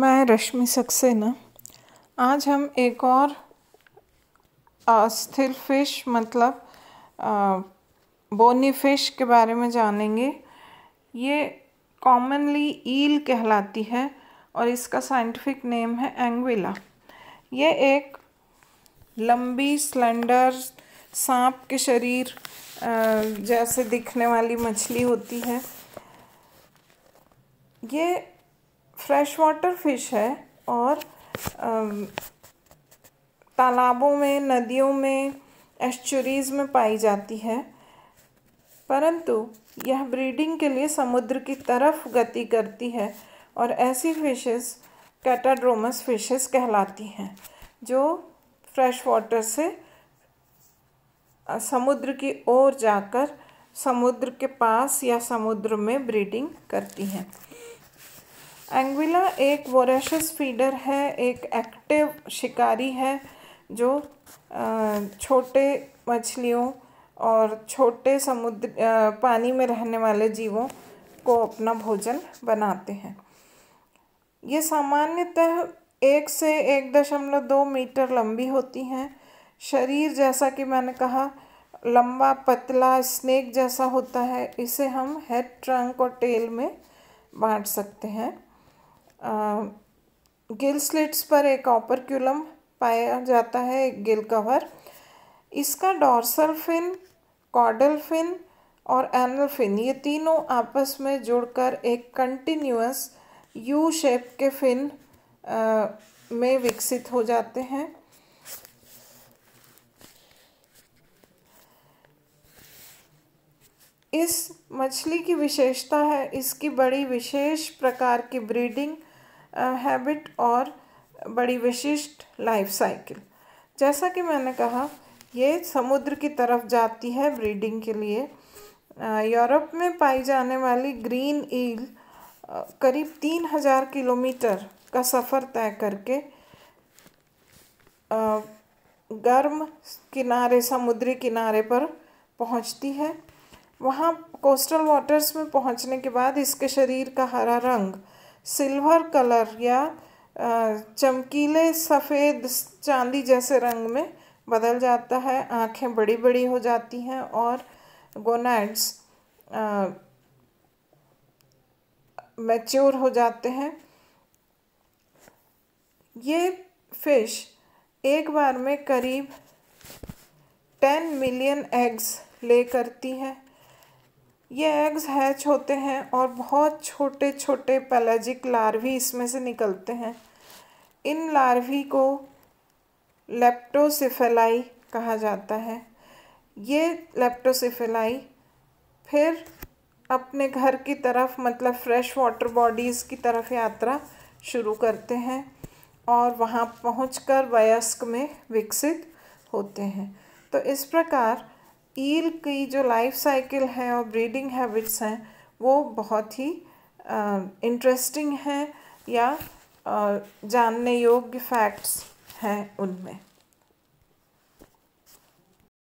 मैं रश्मि सक्सेना आज हम एक और अस्थिर फिश मतलब आ, बोनी फिश के बारे में जानेंगे ये कॉमनली ईल कहलाती है और इसका साइंटिफिक नेम है एंगविला ये एक लंबी स्लेंडर सांप के शरीर जैसे दिखने वाली मछली होती है ये फ्रेश वाटर फिश है और um, तालाबों में नदियों में एस्चुरीज में पाई जाती है परंतु यह ब्रीडिंग के लिए समुद्र की तरफ गति करती है और ऐसी फिशेस कैटाड्रोमस फिशेस कहलाती हैं जो फ्रेश वाटर से समुद्र की ओर जाकर समुद्र के पास या समुद्र में ब्रीडिंग करती हैं एंग्विला एक वोरेशस फीडर है एक एक्टिव शिकारी है जो छोटे मछलियों और छोटे समुद्र पानी में रहने वाले जीवों को अपना भोजन बनाते हैं ये सामान्यतः एक से एक दशमलव दो मीटर लंबी होती हैं शरीर जैसा कि मैंने कहा लंबा पतला स्नेक जैसा होता है इसे हम हेड ट्रंक और टेल में बांट सकते हैं गिल स्लिट्स पर एक ऑपरक्यूलम पाया जाता है गिल कवर इसका डॉर्सल फिन कॉडल फिन और एनल फिन ये तीनों आपस में जुड़कर एक कंटिन्यूस यू शेप के फिन आ, में विकसित हो जाते हैं इस मछली की विशेषता है इसकी बड़ी विशेष प्रकार की ब्रीडिंग हैबिट और बड़ी विशिष्ट लाइफ साइकिल जैसा कि मैंने कहा ये समुद्र की तरफ जाती है ब्रीडिंग के लिए यूरोप में पाई जाने वाली ग्रीन ईल करीब तीन हजार किलोमीटर का सफ़र तय करके गर्म किनारे समुद्री किनारे पर पहुंचती है वहाँ कोस्टल वाटर्स में पहुंचने के बाद इसके शरीर का हरा रंग सिल्वर कलर या चमकीले सफ़ेद चांदी जैसे रंग में बदल जाता है आंखें बड़ी बड़ी हो जाती हैं और गोनाइड्स मैच्योर हो जाते हैं ये फिश एक बार में करीब टेन मिलियन एग्स ले करती हैं ये एग्स हैच होते हैं और बहुत छोटे छोटे पैलेजिक लार्वी इसमें से निकलते हैं इन लार्वी को लेप्टोसिफेलाई कहा जाता है ये लेप्टोसिफेलाई फिर अपने घर की तरफ मतलब फ्रेश वाटर बॉडीज़ की तरफ यात्रा शुरू करते हैं और वहाँ पहुँच कर वयस्क में विकसित होते हैं तो इस प्रकार ईल की जो लाइफ साइकिल है और ब्रीडिंग हैबिट्स हैं वो बहुत ही इंटरेस्टिंग हैं या आ, जानने योग्य फैक्ट्स हैं उनमें